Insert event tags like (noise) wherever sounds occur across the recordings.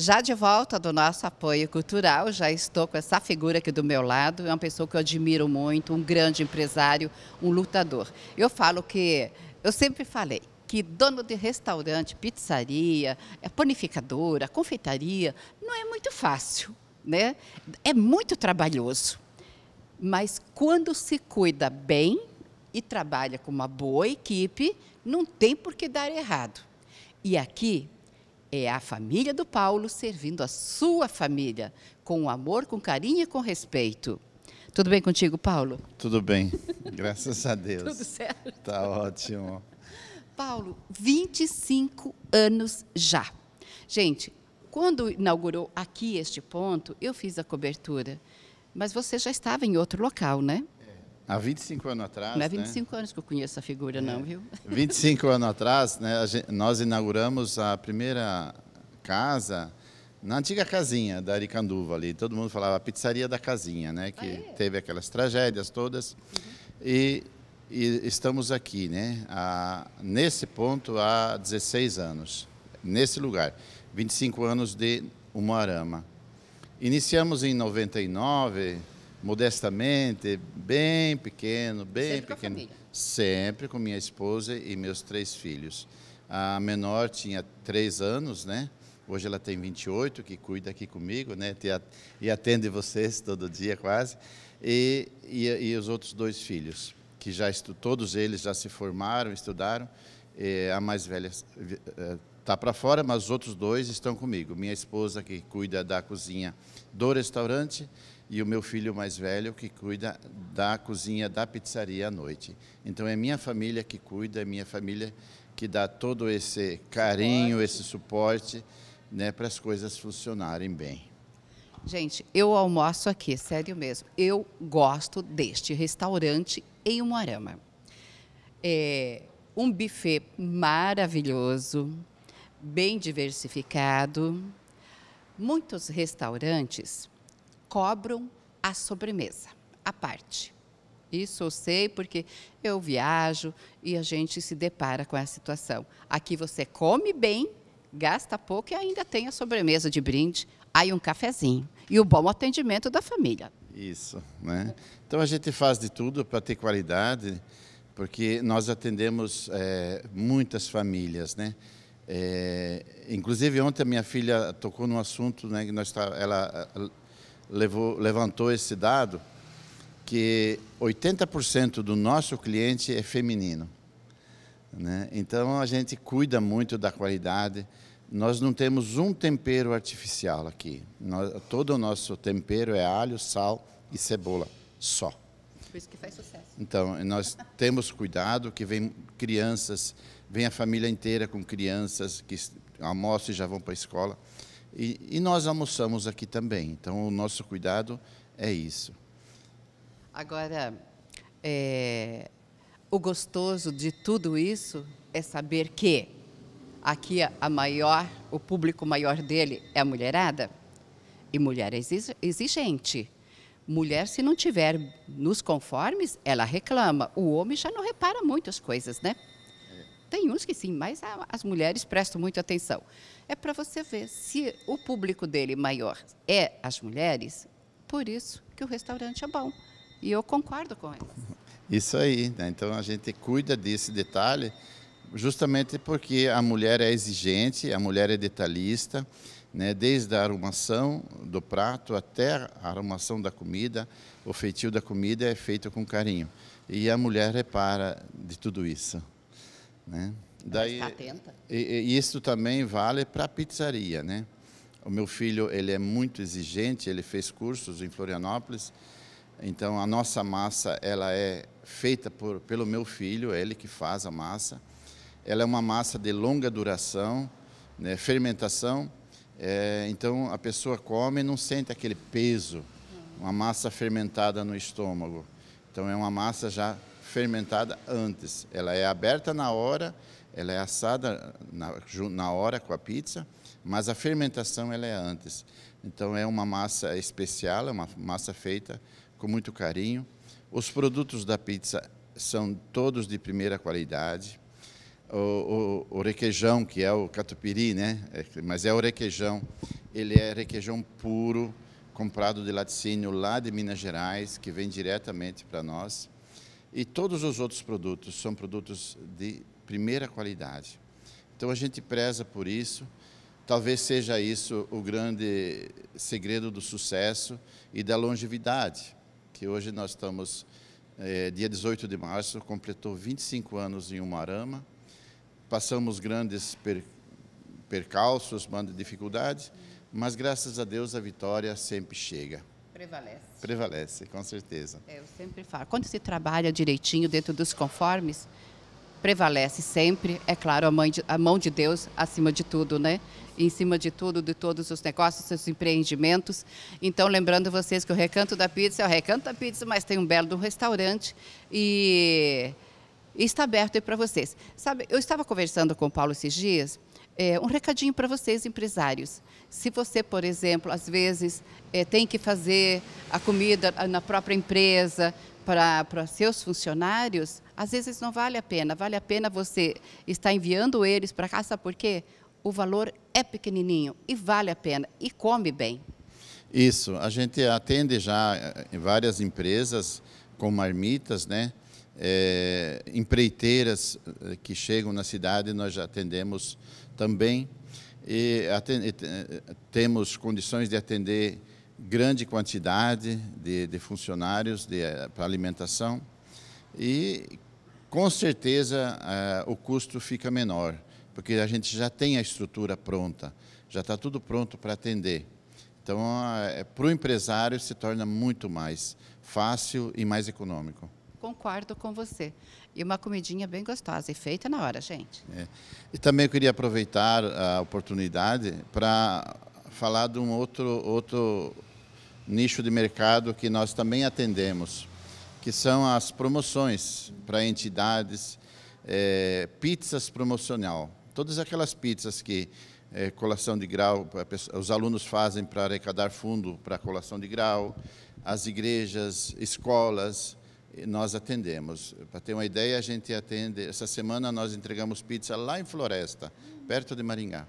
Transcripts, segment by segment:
Já de volta do nosso apoio cultural, já estou com essa figura aqui do meu lado, é uma pessoa que eu admiro muito, um grande empresário, um lutador. Eu falo que, eu sempre falei, que dono de restaurante, pizzaria, é panificadora, confeitaria, não é muito fácil, né? É muito trabalhoso. Mas quando se cuida bem e trabalha com uma boa equipe, não tem por que dar errado. E aqui é a família do Paulo servindo a sua família, com amor, com carinho e com respeito. Tudo bem contigo, Paulo? Tudo bem, (laughs) graças a Deus. Tudo certo. Tá ótimo. Paulo, 25 anos já. Gente, quando inaugurou aqui este ponto, eu fiz a cobertura, mas você já estava em outro local, né? Há 25 anos atrás. Não é 25 né? anos que eu conheço a figura, é. não, viu? 25 (laughs) anos atrás, né, gente, nós inauguramos a primeira casa, na antiga casinha da Aricanduva ali. Todo mundo falava a pizzaria da casinha, né? Que Aê. Ah, é? teve aquelas tragédias todas. Uhum. E, e, estamos aqui, né? A, nesse ponto há 16 anos, nesse lugar. 25 anos de Umuarama. Iniciamos em 99 modestamente, bem pequeno, bem Sempre pequeno. Com a família. Sempre com minha esposa e meus três filhos. A menor tinha três anos, né? Hoje ela tem 28, que cuida aqui comigo, né? E atende vocês (laughs) todo dia quase. E, e, e os outros dois filhos, que já estu, todos eles já se formaram, estudaram. E a mais velha está eh, para fora, mas os outros dois estão comigo. Minha esposa, que cuida da cozinha do restaurante, e o meu filho mais velho que cuida da cozinha da pizzaria à noite. Então é minha família que cuida, é minha família que dá todo esse carinho, esse suporte, né, para as coisas funcionarem bem. Gente, eu almoço aqui, sério mesmo. Eu gosto deste restaurante em Umuarama. É um buffet maravilhoso, bem diversificado, muitos restaurantes cobram a sobremesa, a parte. Isso eu sei porque eu viajo e a gente se depara com essa situação. Aqui você come bem, gasta pouco e ainda tem a sobremesa de brinde, aí um cafezinho e o bom atendimento da família. Isso, né? Então a gente faz de tudo para ter qualidade, porque nós atendemos é, muitas famílias, né? É, inclusive ontem a minha filha tocou num assunto, né? Que nós tá, ela levou, levantou esse dado que 80% do nosso cliente é feminino. Né? Então a gente cuida muito da qualidade. Nós não temos um tempero artificial aqui. Nós, todo o nosso tempero é alho, sal e cebola, só. Por isso que faz sucesso. Então, nós temos cuidado que vem crianças, vem a família inteira com crianças que almoçam e já vão para a escola. E, e nós almoçamos aqui também, então o nosso cuidado é isso. Agora, é, o gostoso de tudo isso é saber que aqui a maior, o público maior dele é a mulherada. E mulher é exigente. Mulher, se não tiver nos conformes, ela reclama. O homem já não repara muitas coisas, né? Tem uns que sim, mas as mulheres prestam muita atenção. É para você ver se o público dele maior é as mulheres, por isso que o restaurante é bom. E eu concordo com elas. (laughs) Isso aí, né? então a gente cuida desse detalhe justamente porque a mulher é exigente, a mulher é detalhista, né? desde a arrumação do prato até a arrumação da comida, o feitio da comida é feito com carinho. E a mulher repara de tudo isso. Né? Daí, e, e, isso também vale para a pizzaria, né? O meu filho, ele é muito exigente, ele fez cursos em Florianópolis, então a nossa massa, ela é feita por, pelo meu filho, é ele que faz a massa. Ela é uma massa de longa duração, né? fermentação, é, então a pessoa come e não sente aquele peso, uma massa fermentada no estômago. Então é uma massa já fermentada antes. Ela é aberta na hora, ela é assada na, na hora com a pizza, mas a fermentação ela é antes. Então é uma massa especial, é uma massa feita com muito carinho. Os produtos da pizza são todos de primeira qualidade. O, o, o requeijão, que é o catupiry, né? É, mas é o requeijão, ele é requeijão puro, comprado de laticínio lá de Minas Gerais, que vem diretamente para nós. E todos os outros produtos são produtos de primeira qualidade. Então a gente preza por isso. Talvez seja isso o grande segredo do sucesso e da longevidade, que hoje nós estamos, eh, dia 18 de março, completou 25 anos em Umarama, passamos grandes per, percalços, dificuldades, mas graças a Deus a vitória sempre chega. Prevalece. Prevalece, com certeza. É, eu sempre falo, quando se trabalha direitinho dentro dos conformes, prevalece sempre, é claro, a, mãe de, a mão de Deus acima de tudo, né? Em cima de tudo, de todos os negócios, seus empreendimentos. Então, lembrando vocês que o Recanto da Pizza é o Recanto da Pizza, mas tem um belo restaurante e, e está aberto aí para vocês. Sabe, eu estava conversando com o Paulo esses dias é, um recadinho para vocês, empresários. Se você, por exemplo, às vezes é, tem que fazer a comida na própria empresa para seus funcionários, às vezes não vale a pena. Vale a pena você estar enviando eles para cá, sabe por quê? O valor é pequenininho e vale a pena e come bem. Isso, a gente atende já eh, em várias empresas com marmitas, né? É, empreiteiras eh, que chegam na cidade, nós já atendemos também. E eh, temos condições de atender grande quantidade de, de funcionários de, eh, para alimentação. E, com certeza, eh, o custo fica menor, porque a gente já tem a estrutura pronta, já está tudo pronto para atender. Então, é, para o empresário, se torna muito mais fácil e mais econômico. Concordo com você. E uma comidinha bem gostosa e feita na hora, gente. É. E também eu queria aproveitar a oportunidade para falar de um outro, outro nicho de mercado que nós também atendemos, que são as promoções para entidades, é, pizzas promocional. Todas aquelas pizzas que é, colação de grau, os alunos fazem para arrecadar fundo para colação de grau, as igrejas, escolas, nós atendemos. Para ter uma ideia, a gente atende. Essa semana nós entregamos pizza lá em Floresta, perto de Maringá.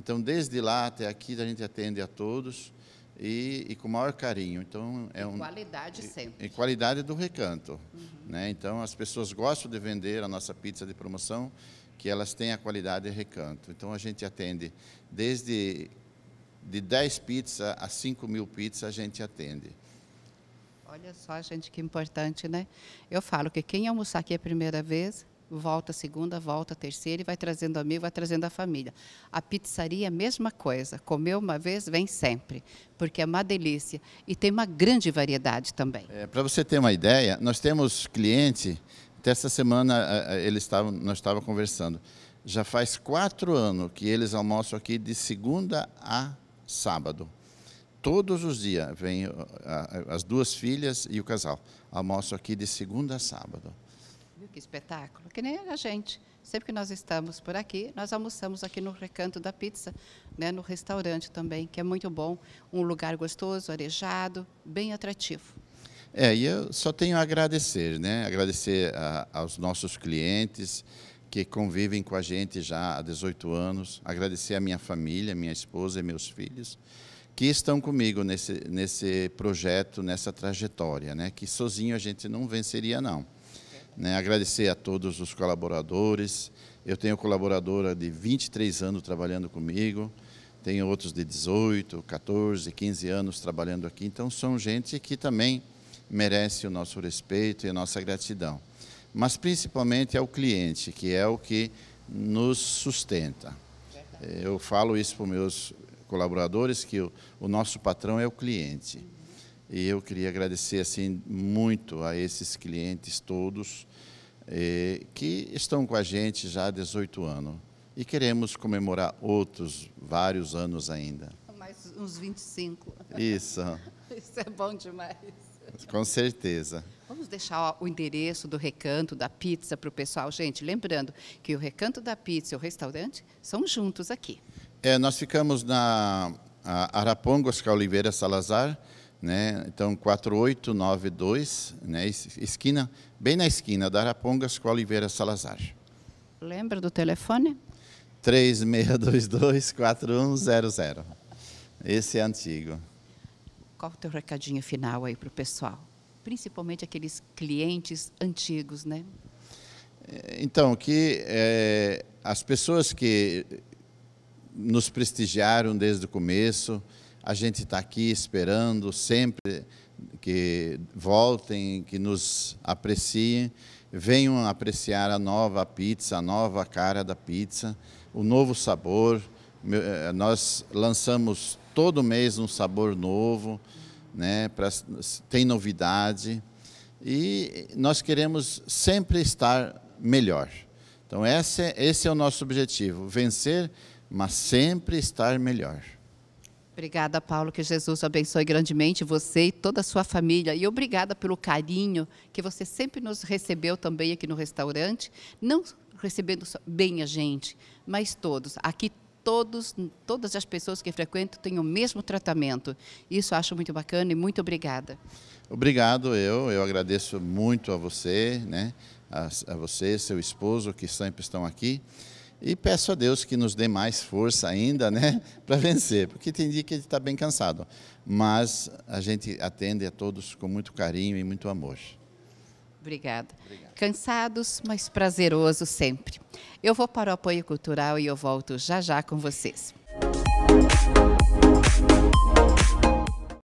Então, desde lá até aqui, a gente atende a todos e, e com o maior carinho. Então, é um, qualidade sempre. E, qualidade do recanto. Uhum. Né? Então, as pessoas gostam de vender a nossa pizza de promoção, que elas têm a qualidade de recanto. Então, a gente atende desde de 10 pizzas a 5 mil pizzas, a gente atende. Olha só, gente, que importante, né? Eu falo que quem almoçar aqui a primeira vez, volta a segunda, volta a terceira e vai trazendo amigo, vai trazendo a família. A pizzaria é a mesma coisa. Comeu uma vez, vem sempre, porque é uma delícia e tem uma grande variedade também. É, Para você ter uma ideia, nós temos cliente, até essa semana eh, eh, ele estava, nós estávamos conversando, já faz quatro anos que eles almoçam aqui de segunda a sábado todos os dias vem uh, as duas filhas e o casal. Almoço aqui de segunda a sábado. Que espetáculo! Que nem a gente. Sempre que nós estamos por aqui, nós almoçamos aqui no Recanto da Pizza, né, no restaurante também, que é muito bom. Um lugar gostoso, arejado, bem atrativo. É, e eu só tenho a agradecer, né? Agradecer a, ah, aos nossos clientes que convivem com a gente já há 18 anos, agradecer a minha família, minha esposa e meus filhos que estão comigo nesse, nesse projeto, nessa trajetória, né? que sozinho a gente não venceria, não. Né? Agradecer a todos os colaboradores. Eu tenho colaboradora de 23 anos trabalhando comigo, tenho outros de 18, 14, 15 anos trabalhando aqui. Então, são gente que também merece o nosso respeito e a nossa gratidão. Mas, principalmente, é o cliente, que é o que nos sustenta. Eu falo isso para os meus colaboradores que o, o nosso patrão é o cliente. E eu queria agradecer assim muito a esses clientes todos eh, que estão com a gente já há 18 anos e queremos comemorar outros vários anos ainda. Mais uns 25. Isso. (laughs) Isso é bom demais. Com certeza. Vamos deixar o endereço do Recanto da Pizza para o pessoal. Gente, lembrando que o Recanto da Pizza e o restaurante são juntos aqui. É, nós ficamos na Arapongas com a Oliveira Salazar, né? Então 4892, né? Esquina, bem na esquina da Arapongas com Oliveira Salazar. Lembra do telefone? 3622-4100. Esse é antigo. Qual o teu recadinho final aí para o pessoal? Principalmente aqueles clientes antigos, né? É, então, que é, as pessoas que nos prestigiaram desde o começo. A gente está aqui esperando sempre que voltem, que nos apreciem, venham apreciar a nova pizza, a nova cara da pizza, o novo sabor. Eh, nós lançamos todo mês um sabor novo, né? Pra, tem novidade e nós queremos sempre estar melhor. Então esse, é, esse é o nosso objetivo, vencer mas sempre estar melhor. Obrigada, Paulo, que Jesus abençoe grandemente você e toda a sua família. E obrigada pelo carinho que você sempre nos recebeu também aqui no restaurante, não recebendo bem a gente, mas todos. Aqui todos, todas as pessoas que frequento têm o mesmo tratamento. Isso acho muito bacana e muito obrigada. Obrigado, eu. Eu agradeço muito a você, né? a, a você, seu esposo, que sempre estão aqui. E peço a Deus que nos dê mais força ainda, né, (laughs) para vencer, porque tem dia que ele está bem cansado. Mas a gente atende a todos com muito carinho e muito amor. Obrigada. Obrigado. Cansados, mas prazeroso sempre. Eu vou para o apoio cultural e eu volto já já com vocês. Música